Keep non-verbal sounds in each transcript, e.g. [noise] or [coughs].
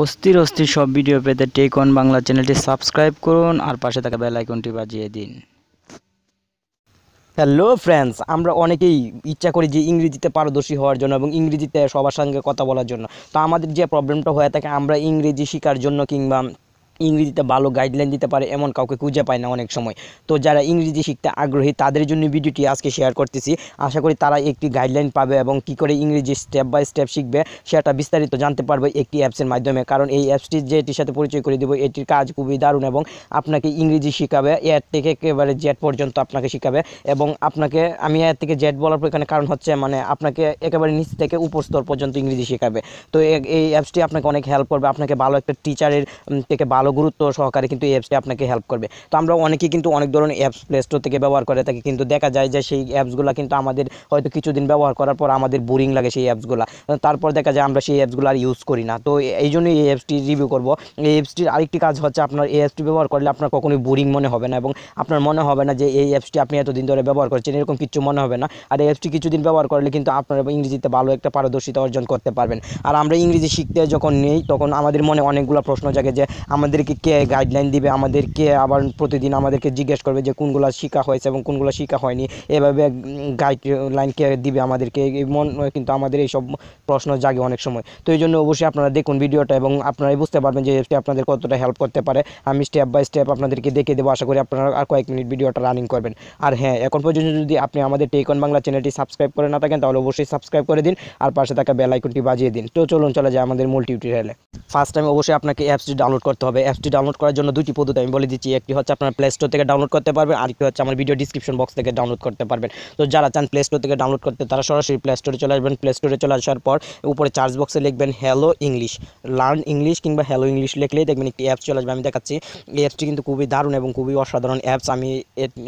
অস্থির অস্থির সব ভিডিও পেতে টেক অন বাংলা চ্যানেলটি সাবস্ক্রাইব করুন আর পাশে থাকা বেল আইকনটি বাজিয়ে দিন হ্যালো ফ্রেন্ডস আমরা অনেকেই ইচ্ছা করি যে ইংরেজিতে পারদর্শী হওয়ার জন্য এবং ইংরেজিতে সবার সঙ্গে কথা বলার জন্য তো আমাদের যে প্রবলেমটা হয়ে থাকে আমরা ইংরেজি শেখার জন্য কিংবা ইংরেজিতে ভালো গাইডলাইন দিতে পারে এমন কাউকে খুঁজে পায় না অনেক সময় তো যারা ইংরেজি শিখতে আগ্রহী তাদের জন্য ভিডিওটি আজকে শেয়ার করতেছি আশা করি তারা একটি গাইডলাইন পাবে এবং কি করে ইংরেজি স্টেপ বাই স্টেপ শিখবে সেটা বিস্তারিত জানতে পারবে একটি অ্যাপসের মাধ্যমে কারণ এই অ্যাপসটি যেটির সাথে পরিচয় করে দেবো এটির কাজ খুবই দারুণ এবং আপনাকে ইংরেজি শেখাবে এর থেকে একেবারে জেট পর্যন্ত আপনাকে শেখাবে এবং আপনাকে আমি এর থেকে জেট বলার পর এখানে কারণ হচ্ছে মানে আপনাকে একেবারে নিচ থেকে উপস্তর পর্যন্ত ইংরেজি শেখাবে তো এই অ্যাপসটি আপনাকে অনেক হেল্প করবে আপনাকে ভালো একটা টিচারের থেকে ভালো ভালো গুরুত্ব সহকারে কিন্তু এই অ্যাপসটি আপনাকে হেল্প করবে তো আমরা অনেকেই কিন্তু অনেক ধরনের অ্যাপস প্লে স্টোর থেকে ব্যবহার করে থাকি কিন্তু দেখা যায় যে সেই অ্যাপসগুলো কিন্তু আমাদের হয়তো কিছুদিন ব্যবহার করার পর আমাদের বোরিং লাগে সেই অ্যাপসগুলো তারপর দেখা যায় আমরা সেই অ্যাপসগুলো আর ইউজ করি না তো এই জন্যই এই অ্যাপসটি রিভিউ করব এই অ্যাপসটির আরেকটি কাজ হচ্ছে আপনার এই অ্যাপসটি ব্যবহার করলে আপনার কখনোই বোরিং মনে হবে না এবং আপনার মনে হবে না যে এই অ্যাপসটি আপনি এতদিন ধরে ব্যবহার করছেন এরকম কিছু মনে হবে না আর এই অ্যাপসটি কিছুদিন ব্যবহার করলে কিন্তু আপনার ইংরেজিতে ভালো একটা পারদর্শিতা অর্জন করতে পারবেন আর আমরা ইংরেজি শিখতে যখন নেই তখন আমাদের মনে অনেকগুলো প্রশ্ন জাগে যে আমাদের আমাদেরকে কে গাইডলাইন দিবে আমাদেরকে আবার প্রতিদিন আমাদেরকে জিজ্ঞেস করবে যে কোনগুলো শেখা হয়েছে এবং কোনগুলো শেখা হয়নি এভাবে গাইডলাইন কে দিবে আমাদেরকে মন কিন্তু আমাদের এইসব প্রশ্ন জাগে অনেক সময় তো এই জন্য অবশ্যই আপনারা দেখুন ভিডিওটা এবং আপনারাই বুঝতে পারবেন যে আপনাদের কতটা হেল্প করতে পারে আমি স্টেপ বাই স্টেপ আপনাদেরকে দেখে দেবো আশা করি আপনারা আর কয়েক মিনিট ভিডিওটা রানিং করবেন আর হ্যাঁ এখন পর্যন্ত যদি আপনি আমাদের টেকন বাংলা চ্যানেলটি সাবস্ক্রাইব করে না থাকেন তাহলে অবশ্যই সাবস্ক্রাইব করে দিন আর পাশে থাকা বেল আইকনটি বাজিয়ে দিন তো চলুন চলে যায় আমাদের মূল টিউটোরিয়ালে ফার্স্ট টাইম অবশ্যই আপনাকে অ্যাপসটি ডাউনলোড করতে হবে অ্যাপটি ডাউনলোড করার জন্য দুটি পদ্ধতি আমি বলে দিচ্ছি একটি হচ্ছে আপনার প্লে স্টোর থেকে ডাউনলোড করতে পারবেন আরেকটি হচ্ছে আমার ভিডিও ডিসক্রিপশন বক্স থেকে ডাউনলোড করতে পারবেন তো যারা চান প্লে স্টোর থেকে ডাউনলোড করতে তারা সরাসরি প্লে স্টোরে চলে আসবেন প্লে স্টোরে চলে আসার পর উপরে চার্জ বক্সে লিখবেন হ্যালো ইংলিশ লার্ন ইংলিশ কিংবা হ্যালো ইংলিশ লিখলেই দেখবেন একটি অ্যাপস চলে আসবে আমি দেখাচ্ছি এই অ্যাপসটি কিন্তু খুবই দারুণ এবং খুবই অসাধারণ অ্যাপস আমি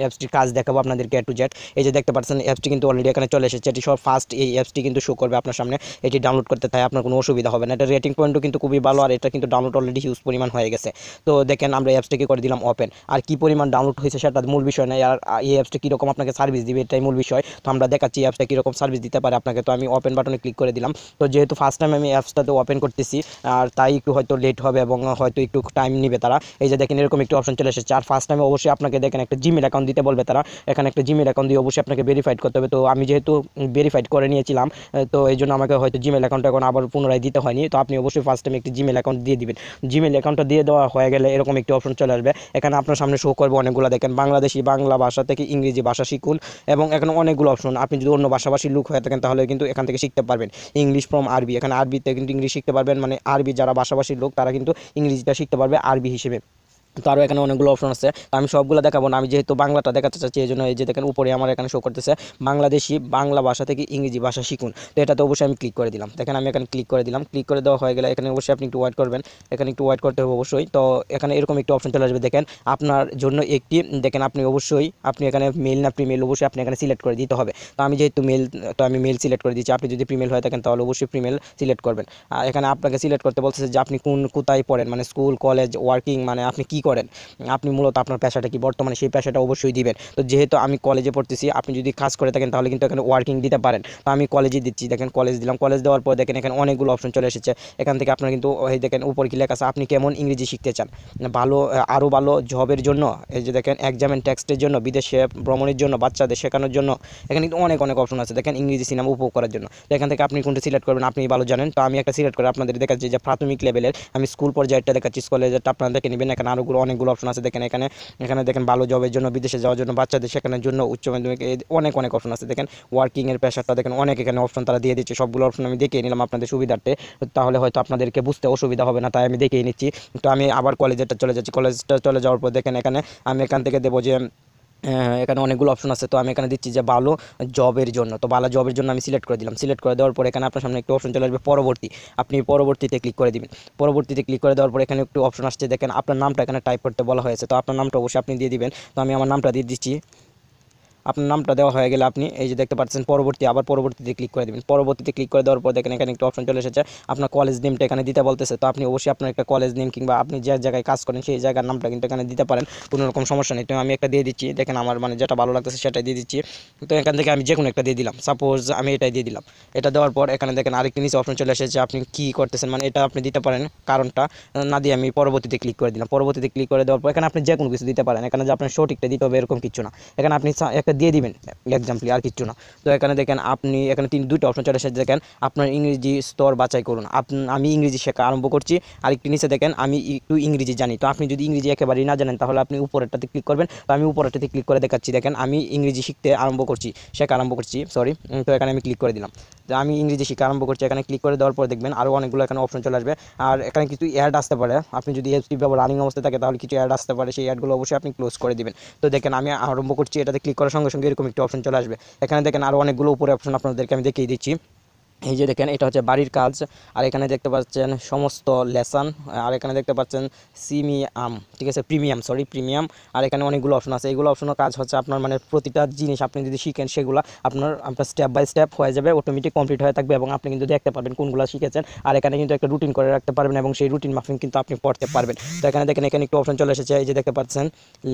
অ্যাপসটির কাজ দেখাবো আপনাদেরকে টু জেড এই যে দেখতে পাচ্ছেন অ্যাপসটি কিন্তু অলরেডি এখানে চলে এসেছে এটি সব ফার্স্ট এই অ্যাপসটি কিন্তু শো করবে আপনার সামনে এটি ডাউনলোড করতে তাই আপনার কোনো অসুবিধা হবে না এটা রেটিং পয়েন্টও কিন্তু খুবই ভালো আর এটা কিন্তু ডাউনলোড অলরেডি হিউজ পরিমাণ হয়ে গেছে আছে তো দেখেন আমরা অ্যাপসটাকে করে দিলাম ওপেন আর কি পরিমাণ ডাউনলোড হয়েছে সেটা মূল বিষয় নয় আর এই অ্যাপসটা কীরকম আপনাকে সার্ভিস দিবে এটাই মূল বিষয় তো আমরা দেখাচ্ছি অ্যাপসটা কীরকম সার্ভিস দিতে পারে আপনাকে তো আমি ওপেন বাটনে ক্লিক করে দিলাম তো যেহেতু ফার্স্ট টাইম আমি অ্যাপসটাতে ওপেন করতেছি আর তাই একটু হয়তো লেট হবে এবং হয়তো একটু টাইম নেবে তারা এই যে দেখেন এরকম একটু অপশন চলে এসেছে আর ফার্স্ট টাইমে অবশ্যই আপনাকে দেখেন একটা জিমেল অ্যাকাউন্ট দিতে বলবে তারা এখানে একটা জিমেল অ্যাকাউন্ট দিয়ে অবশ্যই আপনাকে ভেরিফাইড করতে হবে তো আমি যেহেতু ভেরিফাইড করে নিয়েছিলাম তো এই জন্য আমাকে হয়তো জিমেল অ্যাকাউন্টটা এখন আবার পুনরায় দিতে হয়নি তো আপনি অবশ্যই ফার্স্ট টাইম একটি জিমেল অ্যাকাউন্ট দিয়ে দিবেন জিমেল অ্যাকাউন্টটা দিয়ে দেওয়া হয়ে গেলে এরকম একটি অপশন চলে আসবে এখানে আপনার সামনে শো করবে অনেকগুলো দেখেন বাংলাদেশি বাংলা ভাষা থেকে ইংরেজি ভাষা শিখুন এবং এখানে অনেকগুলো অপশন আপনি যদি অন্য ভাষাভাষী লোক হয়ে থাকেন তাহলে কিন্তু এখান থেকে শিখতে পারবেন ইংলিশ ফ্রম আরবি এখানে আরবিতে কিন্তু ইংলিশ শিখতে পারবেন মানে আরবি যারা ভাষাভাষীর লোক তারা কিন্তু ইংরেজিটা শিখতে পারবে আরবি হিসেবে তো এখানে অনেকগুলো অপশন আছে আমি সবগুলো দেখাবো না আমি যেহেতু বাংলাটা দেখাতে চাচ্ছি এই জন্য এই যে দেখেন উপরে আমার এখানে শো করতেছে বাংলাদেশি বাংলা ভাষা থেকে ইংরেজি ভাষা শিখুন তো এটাতে অবশ্যই আমি ক্লিক করে দিলাম দেখেন আমি এখানে ক্লিক করে দিলাম ক্লিক করে দেওয়া হয়ে গেলে এখানে অবশ্যই আপনি একটু ওয়াইট করবেন এখানে একটু ওয়াইট করতে হবে অবশ্যই তো এখানে এরকম একটি অপশন চলে আসবে দেখেন আপনার জন্য একটি দেখেন আপনি অবশ্যই আপনি এখানে মেল না প্রিমেল অবশ্যই আপনি এখানে সিলেক্ট করে দিতে হবে তো আমি যেহেতু মেল তো আমি মেল সিলেক্ট করে দিচ্ছি আপনি যদি প্রিমেল হয়ে থাকেন তাহলে অবশ্যই প্রিমেল সিলেক্ট করবেন আর এখানে আপনাকে সিলেক্ট করতে বলছে যে আপনি কোন কোথায় পড়েন মানে স্কুল কলেজ ওয়ার্কিং মানে আপনি কী করেন আপনি মূলত আপনার পেশাটা কি বর্তমানে সেই পেশাটা অবশ্যই দিবেন তো যেহেতু আমি কলেজে পড়তেছি আপনি যদি কাজ করে থাকেন তাহলে কিন্তু এখানে ওয়ার্কিং দিতে পারেন তো আমি কলেজে দিচ্ছি দেখেন কলেজ দিলাম কলেজ দেওয়ার পর দেখেন এখানে অনেকগুলো অপশন চলে এসেছে এখান থেকে আপনার কিন্তু এই দেখেন উপর কি লেখা আছে আপনি কেমন ইংরেজি শিখতে চান ভালো আরও ভালো জবের জন্য এই যে দেখেন এক্সাম অ্যান্ড টেক্সটের জন্য বিদেশে ভ্রমণের জন্য বাচ্চাদের শেখানোর জন্য এখানে কিন্তু অনেক অনেক অপশন আছে দেখেন ইংরেজি সিনেমা উপভোগ করার জন্য তো এখান থেকে আপনি কোনটা সিলেক্ট করবেন আপনি ভালো জানেন তো আমি একটা সিলেক্ট করে আপনাদের দেখাচ্ছি যে প্রাথমিক লেভেলের আমি স্কুল পর্যায়েরটা দেখাচ্ছি স্কুল লেভেলটা আপনাদেরকে নেবেন এখানে আরও অনেকগুলো অনেকগুলো অপশন আছে দেখেন এখানে এখানে দেখেন ভালো জবের জন্য বিদেশে যাওয়ার জন্য বাচ্চাদের সেখানের জন্য উচ্চ মাধ্যমিক অনেক অনেক অপশন আছে দেখেন ওয়ার্কিংয়ের প্রেশারটা দেখেন অনেক এখানে অপশন তারা দিয়ে দিচ্ছে সবগুলো অপশন আমি দেখিয়ে নিলাম আপনাদের সুবিধার্থে তাহলে হয়তো আপনাদেরকে বুঝতে অসুবিধা হবে না তাই আমি দেখিয়ে নিচ্ছি তো আমি আবার কলেজেরটা চলে যাচ্ছি কলেজটা চলে যাওয়ার পর দেখেন এখানে আমি এখান থেকে দেবো যে হ্যাঁ, এখানে অনেকগুলো অপশন আছে তো আমি এখানে দিচ্ছি যে ভালো জবের জন্য তো ভালো জবের জন্য আমি সিলেক্ট করে দিলাম সিলেক্ট করে দেওয়ার পর এখানে আপনার সামনে একটু অপশন চলে আসবে পরবর্তী আপনি পরবর্তীতে ক্লিক করে দেবেন পরবর্তীতে ক্লিক করে দেওয়ার পর এখানে একটু অপশন আসছে দেখেন আপনার নামটা এখানে টাইপ করতে বলা হয়েছে তো আপনার নামটা অবশ্যই আপনি দিয়ে দিবেন তো আমি আমার নামটা দিয়ে দিচ্ছি আপনার নামটা দেওয়া হয়ে গেলে আপনি এই যে দেখতে পাচ্ছেন পরবর্তী আবার পরবর্তীতে ক্লিক করে দেবেন পরবর্তীতে ক্লিক করে দেওয়ার পর দেখেন এখানে একটা অপশন চলে এসেছে আপনার কলেজ নেমটা এখানে দিতে বলতেছে তো আপনি অবশ্যই আপনার একটা কলেজ নেম কিংবা আপনি যে জায়গায় কাজ করেন সেই জায়গার নামটা কিন্তু এখানে দিতে পারেন কোনো রকম সমস্যা নেই তো আমি একটা দিয়ে দিচ্ছি দেখেন আমার মানে যেটা ভালো লাগতেছে সেটা দিয়ে দিচ্ছি তো এখান থেকে আমি যে কোনো একটা দিয়ে দিলাম সাপোজ আমি এটাই দিয়ে দিলাম এটা দেওয়ার পর এখানে দেখেন আরেকটি নিচে অপশন চলে এসেছে আপনি কী করতেছেন মানে এটা আপনি দিতে পারেন কারণটা না দিয়ে আমি পরবর্তীতে ক্লিক করে দিলাম পরবর্তীতে ক্লিক করে দেওয়ার পর এখানে আপনি যে কোনো কিছু দিতে পারেন এখানে যে আপনার সঠিকটা দিতে হবে এরকম কিছু না এখানে আপনি একটা দিয়ে দিবেন এক্সাম্পলি আর কিচ্ছু না তো এখানে দেখেন আপনি এখানে তিন দুটো অপশন চলে এসেছে দেখেন আপনার ইংরেজি স্তর বাছাই করুন আমি ইংরেজি শেখা আরম্ভ করছি আরেকটি নিচে দেখেন আমি একটু ইংরেজি জানি তো আপনি যদি ইংরেজি একেবারেই না জানেন তাহলে আপনি উপরেরটাতে ক্লিক করবেন তো আমি উপরেরটাতে ক্লিক করে দেখাচ্ছি দেখেন আমি ইংরেজি শিখতে আরম্ভ করছি শেখা আরম্ভ করছি সরি তো এখানে আমি ক্লিক করে দিলাম তো আমি ইংরেজি শিখা আরম্ভ করছি এখানে ক্লিক করে দেওয়ার পর দেখবেন আরও অনেকগুলো এখানে অপশন চলে আসবে আর এখানে কিছু অ্যাড আসতে পারে আপনি যদি এফটি ব্যবহার রানিং অবস্থায় থাকে তাহলে কিছু অ্যাড আসতে পারে সেই অ্যাডগুলো অবশ্যই আপনি ক্লোজ করে দেবেন তো দেখেন আমি আরম্ভ করছি এটাতে ক্লিক করার সঙ্গে সঙ্গে এরকম একটি অপশন চলে আসবে এখানে দেখেন আরও অনেকগুলো উপরে অপশন আপনাদেরকে আমি দেখিয়ে দিচ্ছি এই যে দেখেন এটা হচ্ছে বাড়ির কাজ আর এখানে দেখতে পাচ্ছেন সমস্ত লেসান আর এখানে দেখতে পাচ্ছেন সিমিয়াম ঠিক আছে প্রিমিয়াম সরি প্রিমিয়াম আর এখানে অনেকগুলো অপশন আছে এইগুলো অপশনের কাজ হচ্ছে আপনার মানে প্রতিটা জিনিস আপনি যদি শিখেন সেগুলো আপনার আপনার স্টেপ বাই স্টেপ হয়ে যাবে অটোমেটিক কমপ্লিট হয়ে থাকবে এবং আপনি কিন্তু দেখতে পারবেন কোনগুলো শিখেছেন আর এখানে কিন্তু একটা রুটিন করে রাখতে পারবেন এবং সেই রুটিন মাফিং কিন্তু আপনি পড়তে পারবেন তো এখানে দেখেন এখানে একটু অপশন চলে এসেছে এই যে দেখতে পাচ্ছেন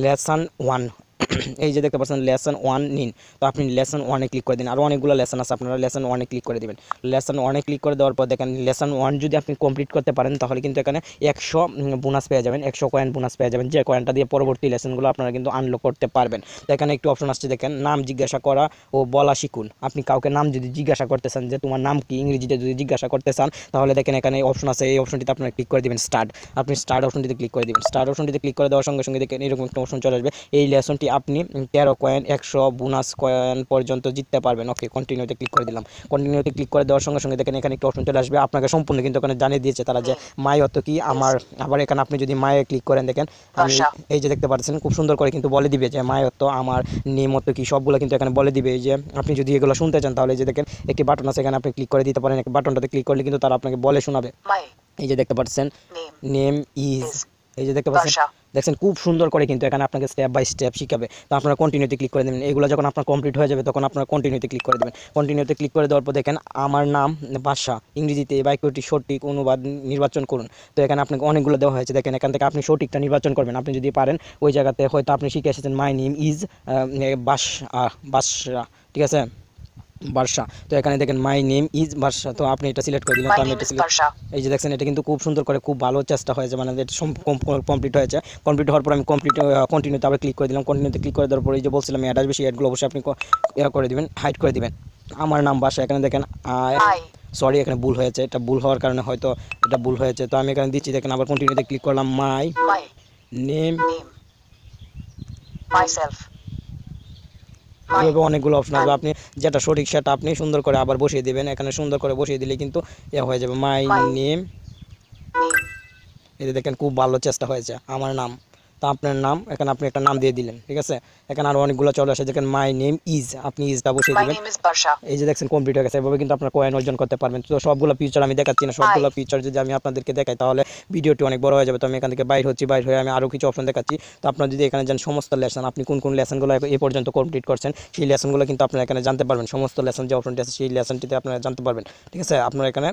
লেসান ওয়ান [coughs] এই যে দেখতে পাচ্ছেন লেসন ওয়ান নিন তো আপনি লেসন ওয়ানে ক্লিক করে দিন আরও অনেকগুলো লেসন আছে আপনারা লেসন ওয়ানে ক্লিক করে দেবেন লেসন ওয়ানে ক্লিক করে দেওয়ার পর দেখেন লেসন ওয়ান যদি আপনি কমপ্লিট করতে পারেন তাহলে কিন্তু এখানে একশো বোনাস পেয়ে যাবেন একশো কয়েন বোনাস পেয়ে যাবেন যে কয়েনটা দিয়ে পরবর্তী লেসনগুলো আপনারা কিন্তু আনলক করতে পারবেন তো এখানে একটু অপশন আসছে দেখেন নাম জিজ্ঞাসা করা ও বলা শিখুন আপনি কাউকে নাম যদি জিজ্ঞাসা করতে চান যে তোমার নাম কি ইংরেজিতে যদি জিজ্ঞাসা করতে চান তাহলে দেখেন এখানে অপশন আছে এই অপশনটিতে আপনারা ক্লিক করে দেবেন স্টার্ট আপনি স্টার্ট অপশনটিতে ক্লিক করে দেবেন স্টার্ট অপশনটিতে ক্লিক করে দেওয়ার সঙ্গে সঙ্গে দেখেন এরকম একটা অপশন চলে আসবে এই লেসনটি আপনি তেরো কয়েন একশো বোনাস কয়েন পর্যন্ত জিততে পারবেন ওকে কন্টিনিউতে ক্লিক করে দিলাম কন্টিনিউতে ক্লিক করে দেওয়ার সঙ্গে সঙ্গে দেখেন এখানে একটু অপশন চলে আসবে আপনাকে সম্পূর্ণ কিন্তু ওখানে জানিয়ে দিয়েছে তারা যে মাই অত কি আমার আবার এখানে আপনি যদি মায়ে ক্লিক করেন দেখেন আমি আচ্ছা। এই যে দেখতে পাচ্ছেন খুব সুন্দর করে কিন্তু বলে দিবে যে মায় অত আমার নেম অত কি সবগুলো কিন্তু এখানে বলে দিবে যে আপনি যদি এগুলো শুনতে চান তাহলে যে দেখেন একটি বাটন আছে এখানে আপনি ক্লিক করে দিতে পারেন একটি বাটনটাতে ক্লিক করলে কিন্তু তারা আপনাকে বলে শোনাবে এই যে দেখতে পাচ্ছেন নেম ইজ এই যে দেখতে পাচ্ছেন দেখছেন খুব সুন্দর করে কিন্তু এখানে আপনাকে স্টেপ বাই স্টেপ শিখাবে তো আপনারা কন্টিনিউতে ক্লিক করে দেবেন এগুলো যখন আপনার কমপ্লিট হয়ে যাবে তখন আপনারা কন্টিনিউতে ক্লিক করে দেবেন কন্টিনিউতে ক্লিক করে দেওয়ার পর দেখেন আমার নাম বাসা ইংরেজিতে বাক্যটি সঠিক অনুবাদ নির্বাচন করুন তো এখানে আপনাকে অনেকগুলো দেওয়া হয়েছে দেখেন এখান থেকে আপনি সঠিকটা নির্বাচন করবেন আপনি যদি পারেন ওই জায়গাতে হয়তো আপনি শিখে এসেছেন মাই নেম ইজ বাস বাসরা ঠিক আছে বার্ষা তো এখানে দেখেন মাই নেম ইজ বার্ষা তো আপনি এটা সিলেক্ট করে দিলেন আমি এটা সিলেক্ট এই যে দেখছেন এটা কিন্তু খুব সুন্দর করে খুব ভালো চেষ্টা হয়েছে মানে এটা কমপ্লিট হয়েছে কমপ্লিট হওয়ার পর আমি কমপ্লিট কন্টিনিউতে আবার ক্লিক করে দিলাম কন্টিনিউতে ক্লিক করে দেওয়ার এই যে বলছিলাম অ্যাড আসবে সেই অ্যাডগুলো অবশ্যই আপনি করে দিবেন হাইড করে দিবেন আমার নাম বাসা এখানে দেখেন সরি এখানে ভুল হয়েছে এটা ভুল হওয়ার কারণে হয়তো এটা ভুল হয়েছে তো আমি এখানে দিচ্ছি দেখেন আবার কন্টিনিউতে ক্লিক করলাম মাই নেম মাইসেলফ এভাবে অনেকগুলো অপশন আসবে আপনি যেটা সঠিক সেটা আপনি সুন্দর করে আবার বসিয়ে দেবেন এখানে সুন্দর করে বসিয়ে দিলে কিন্তু এ ইয়ে হয়ে যাবে মাই নেম এতে দেখেন খুব ভালো চেষ্টা হয়েছে আমার নাম তা আপনার নাম এখানে আপনি একটা নাম দিয়ে দিলেন ঠিক আছে এখানে আরও অনেকগুলো চলে আসে যেখানে মাই নেম ইজ আপনি ইজটা বসে দিবেন এই যে দেখছেন কমপ্লিট হয়ে গেছে এভাবে কিন্তু আপনার কয়েন অর্জন করতে পারবেন তো সবগুলো পিকচার আমি দেখাচ্ছি না সবগুলো পিকচার যদি আমি আপনাদেরকে দেখাই তাহলে ভিডিওটি অনেক বড় হয়ে যাবে তো আমি এখান থেকে বাইর হচ্ছি বাইর হয়ে আমি আরও কিছু অপশন দেখাচ্ছি তো আপনার যদি এখানে যান সমস্ত লেসন আপনি কোন কোন লেসনগুলো এ পর্যন্ত কমপ্লিট করছেন সেই লেসনগুলো কিন্তু আপনারা এখানে জানতে পারবেন সমস্ত লেসন যে অপশনটি আছে সেই লেসনটিতে আপনারা জানতে পারবেন ঠিক আছে আপনারা এখানে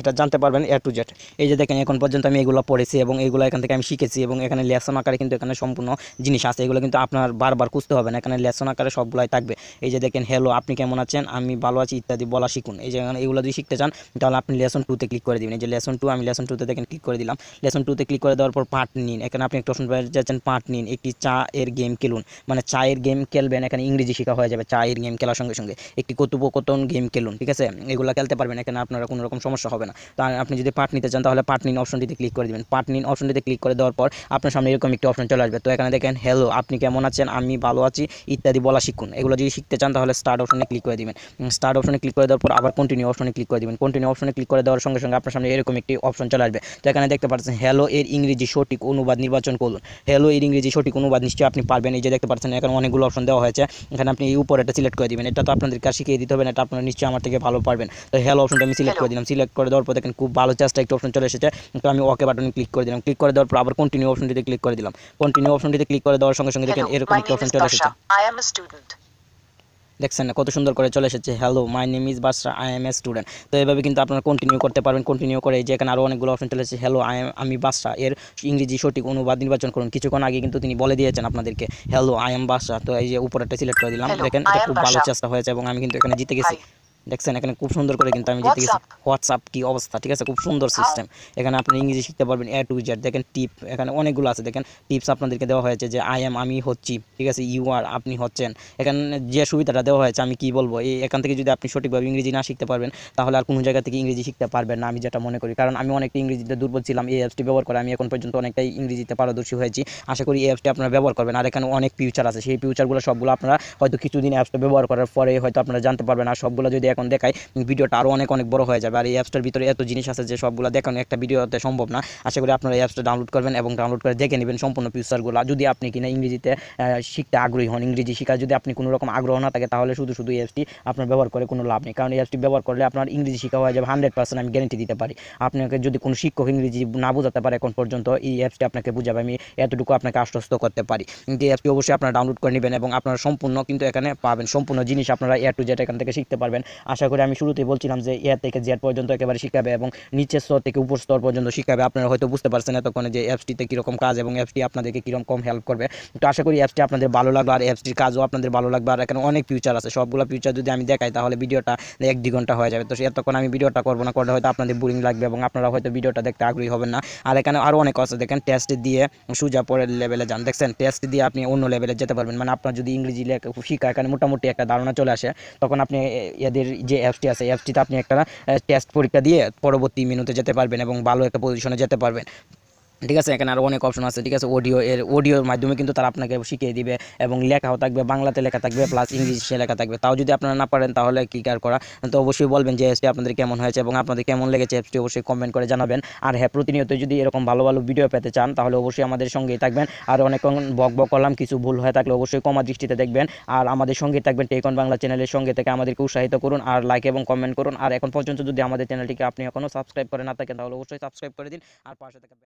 এটা জানতে পারবেন এ টু জেড এই যে দেখেন এখন পর্যন্ত আমি এগুলো পড়েছি এবং এগুলো এখান থেকে আমি শিখেছি এবং এখানে লেসন আকারে কিন্তু এখানে সম্পূর্ণ জিনিস আছে এগুলো কিন্তু আপনার বারবার খুঁজতে হবে না এখানে লেসন আকারে সবগুলাই থাকবে এই যে দেখেন হ্যালো আপনি কেমন আছেন আমি ভালো আছি ইত্যাদি বলা শিখুন এই যে এগুলো যদি শিখতে চান তাহলে আপনি লেসন টুতে ক্লিক করে দিবেন এই যে লেসন টু আমি লেসন টুতে দেখেন ক্লিক করে দিলাম লেসন টুতে ক্লিক করে দেওয়ার পর পার্ট নিন এখানে আপনি একটু অপশন পেয়ে যাচ্ছেন পার্ট নিন একটি চা এর গেম খেলুন মানে চায়ের গেম খেলবেন এখানে ইংরেজি শেখা হয়ে যাবে চায়ের গেম খেলার সঙ্গে সঙ্গে একটি কতুপকতন গেম খেলুন ঠিক আছে এগুলো খেলতে পারবেন এখানে আপনারা কোনো রকম সমস্যা হবে না তো আপনি যদি পার্ট নিতে চান তাহলে পার্ট নিন অপশনটিতে ক্লিক করে দেবেন পার্ট নিন অপশনটিতে ক্লিক করে দেওয়ার পর আপনার সামনে এরকম একটি অপশন চলে আসবে তো এখানে দেখেন হ্যালো আপনি কেমন আছেন আমি ভালো আছি ইত্যাদি বলা শিখুন এগুলো যদি শিখতে চান তাহলে স্টার্ট অপশনে ক্লিক করে দেবেন স্টার্ট অপশনে ক্লিক করে দেওয়ার পর আবার কন্টিনিউ অপশনে ক্লিক করে দেবেন কন্টিনিউ অপশনে ক্লিক করে দেওয়ার সঙ্গে সঙ্গে আপনার সামনে এরকম একটি অপশন চলে আসবে তো এখানে দেখতে পাচ্ছেন হ্যালো এর ইংরেজি সঠিক অনুবাদ নির্বাচন করুন হ্যালো এর ইংরেজি সঠিক অনুবাদ নিশ্চয়ই আপনি পারবেন এই যে দেখতে পাচ্ছেন এখানে অনেকগুলো অপশন দেওয়া হয়েছে এখানে আপনি এই উপরে একটা সিলেক্ট করে দেবেন এটা তো আপনাদের কাছে শিখিয়ে দিতে হবে না এটা আপনারা নিশ্চয়ই আমার থেকে ভালো পারবেন তো হ্যালো অপশনটা আমি সিলেক্ট করে দিলাম সিলেক্ট সিলেক্ট করে দেওয়ার পর দেখেন খুব ভালো চেষ্টা একটি অপশন চলে এসেছে তো আমি ওকে বাটনে ক্লিক করে দিলাম ক্লিক করে দেওয়ার পর আবার কন্টিনিউ অপশনটিতে ক্লিক করে দিলাম কন্টিনিউ অপশনটিতে ক্লিক করে দেওয়ার সঙ্গে সঙ্গে দেখেন এরকম একটি অপশন চলে এসেছে দেখছেন না কত সুন্দর করে চলে এসেছে hello my name is Basra I am a student তো এভাবে কিন্তু আপনারা কন্টিনিউ করতে পারবেন কন্টিনিউ করে যে এখানে আরও অনেকগুলো অপশন চলে এসেছে হ্যালো আই এম আমি বাসরা এর ইংরেজি সঠিক অনুবাদ নির্বাচন করুন কিছুক্ষণ আগে কিন্তু তিনি বলে দিয়েছেন আপনাদেরকে হ্যালো আই এম বাসরা তো এই যে উপরেটা সিলেক্ট করে দিলাম দেখেন খুব ভালো চেষ্টা হয়েছে এবং আমি কিন্তু এখানে জিতে গেছি দেখছেন এখানে খুব সুন্দর করে কিন্তু আমি যেতে গেছি হোয়াটসঅ্যাপ কি অবস্থা ঠিক আছে খুব সুন্দর সিস্টেম এখানে আপনি ইংরেজি শিখতে পারবেন এ টু জেড দেখেন টিপ এখানে অনেকগুলো আছে দেখেন টিপস আপনাদেরকে দেওয়া হয়েছে যে আই এম আমি হচ্ছি ঠিক আছে ইউ আর আপনি হচ্ছেন এখানে যে সুবিধাটা দেওয়া হয়েছে আমি কি বলবো এই এখান থেকে যদি আপনি সঠিকভাবে ইংরেজি না শিখতে পারবেন তাহলে আর কোনো জায়গা থেকে ইংরেজি শিখতে পারবেন না আমি যেটা মনে করি কারণ আমি অনেকটা ইংরেজিতে দুর্বল ছিলাম এই অ্যাপসটি ব্যবহার করে আমি এখন পর্যন্ত অনেকটাই ইংরেজিতে পারদর্শী হয়েছি আশা করি এই অ্যাপসটি আপনারা ব্যবহার করবেন আর এখানে অনেক ফিউচার আছে সেই ফিউচারগুলো সবগুলো আপনারা হয়তো কিছুদিন অ্যাপসটা ব্যবহার করার পরে হয়তো আপনারা জানতে পারবেন আর সবগুলো যদি এখন দেখাই ভিডিওটা আরও অনেক অনেক বড় হয়ে যাবে আর এই অ্যাপসটার ভিতরে এত জিনিস আছে যে সবগুলো দেখানো একটা ভিডিওতে সম্ভব না আশা করি আপনারা এই অ্যাপসটা ডাউনলোড করবেন এবং ডাউনলোড করে দেখে নেবেন সম্পূর্ণ ফিউচারগুলো যদি আপনি কিনা ইংরেজিতে শিখতে আগ্রহী হন ইংরেজি শিখা যদি আপনি কোনো রকম আগ্রহ না থাকে তাহলে শুধু শুধু এই অ্যাপসটি আপনার ব্যবহার করে কোনো লাভ নেই কারণ এই অ্যাপসটি ব্যবহার করলে আপনার ইংরেজি শিখা হয়ে যাবে হান্ড্রেড পার্সেন্ট আমি গ্যারেন্টি দিতে পারি আপনাকে যদি কোনো শিক্ষক ইংরেজি না বোঝাতে পারে এখন পর্যন্ত এই অ্যাপসটি আপনাকে বুঝাবে আমি এতটুকু আপনাকে আশ্বস্ত করতে পারি এই অ্যাপটি অবশ্যই আপনারা ডাউনলোড করে নেবেন এবং আপনারা সম্পূর্ণ কিন্তু এখানে পাবেন সম্পূর্ণ জিনিস আপনারা এ টু জেড এখান থেকে শিখতে পারবেন আশা করি আমি শুরুতেই বলছিলাম যে এয়ার থেকে জেড পর্যন্ত একেবারে শিখাবে এবং নিচের স্তর থেকে উপর স্তর পর্যন্ত শিখাবে আপনারা হয়তো বুঝতে পারছেন এতক্ষণে যে অ্যাপসটিতে কীরকম কাজ এবং অ্যাপসটি আপনাদেরকে কীরকম হেল্প করবে তো আশা করি অ্যাপসটি আপনাদের ভালো লাগবে আর অ্যাপসটির কাজও আপনাদের ভালো লাগবে আর এখানে অনেক ফিউচার আছে সবগুলো ফিউচার যদি আমি দেখাই তাহলে ভিডিওটা এক দু ঘন্টা হয়ে যাবে তো এতক্ষণ আমি ভিডিওটা করবো না করলে হয়তো আপনাদের বোরিং লাগবে এবং আপনারা হয়তো ভিডিওটা দেখতে আগ্রহী হবেন না আর এখানে আরও অনেক আছে দেখেন টেস্ট দিয়ে সুজা পরের লেভেলে যান দেখছেন টেস্ট দিয়ে আপনি অন্য লেভেলে যেতে পারবেন মানে আপনার যদি ইংরেজি লেখা শিখা এখানে মোটামুটি একটা ধারণা চলে আসে তখন আপনি এদের যে অ্যাপসটি আছে অ্যাপসটিতে আপনি একটা টেস্ট পরীক্ষা দিয়ে পরবর্তী মেনুতে যেতে পারবেন এবং ভালো একটা পজিশনে যেতে পারবেন ঠিক আছে এখানে আরও অনেক অপশন আছে ঠিক আছে অডিও এর অডিওর মাধ্যমে কিন্তু তারা আপনাকে শিখিয়ে দিবে এবং লেখাও থাকবে বাংলাতে লেখা থাকবে প্লাস ইংলিশে লেখা থাকবে তাও যদি আপনারা না পারেন তাহলে কী কার করা তো অবশ্যই বলবেন যে অ্যাপসটি আপনাদের কেমন হয়েছে এবং আপনাদের কেমন লেগেছে অ্যাপসটি অবশ্যই কমেন্ট করে জানাবেন আর হ্যাঁ প্রতিনিয়ত যদি এরকম ভালো ভালো ভিডিও পেতে চান তাহলে অবশ্যই আমাদের সঙ্গেই থাকবেন আর অনেক বক বক করলাম কিছু ভুল হয়ে থাকলে অবশ্যই কমা দৃষ্টিতে দেখবেন আর আমাদের সঙ্গে থাকবেন টেকন বাংলা চ্যানেলের সঙ্গে থেকে আমাদেরকে উৎসাহিত করুন আর লাইক এবং কমেন্ট করুন আর এখন পর্যন্ত যদি আমাদের চ্যানেলটিকে আপনি এখনও সাবস্ক্রাইব করে না থাকেন তাহলে অবশ্যই সাবস্ক্রাইব করে দিন আর পাশে থাকবেন